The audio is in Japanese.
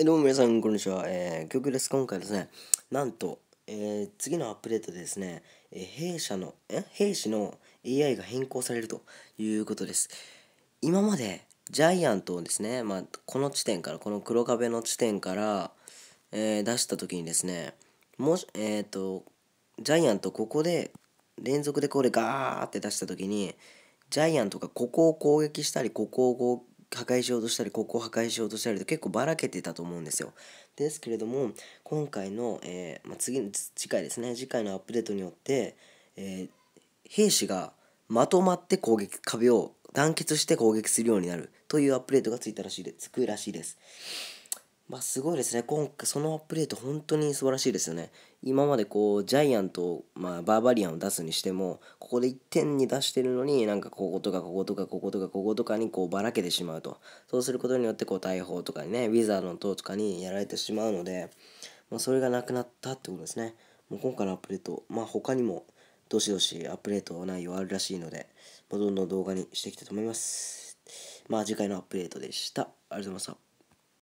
えどうも皆さん、こんにちは。えー、曲です。今回ですね、なんと、えー、次のアップデートでですね、えー、弊社の、え兵士の AI が変更されるということです。今まで、ジャイアントをですね、まあ、この地点から、この黒壁の地点から、えー、出した時にですね、もし、えっ、ー、と、ジャイアントここで、連続でこれガーって出した時に、ジャイアントがここを攻撃したり、ここを破壊しようとしたりここを破壊しようとしたりと結構ばらけてたと思うんですよですけれども今回の、えー、まあ、次次回ですね次回のアップデートによって、えー、兵士がまとまって攻撃壁を団結して攻撃するようになるというアップデートがついたらしいでつくらしいです。まあ、すごいですね。今回、そのアップデート、本当に素晴らしいですよね。今までこう、ジャイアント、まあ、バーバリアンを出すにしても、ここで1点に出してるのに、なんかこことか、こことか、こことか、こことかにこう、ばらけてしまうと。そうすることによって、こう、大砲とかにね、ウィザードの塔とかにやられてしまうので、まあ、それがなくなったってことですね。もう今回のアップデート、まあ、他にも、どしどしアップデート内容あるらしいので、まあ、どんどん動画にしていきたいと思います。まあ、次回のアップデートでした。ありがとうございました。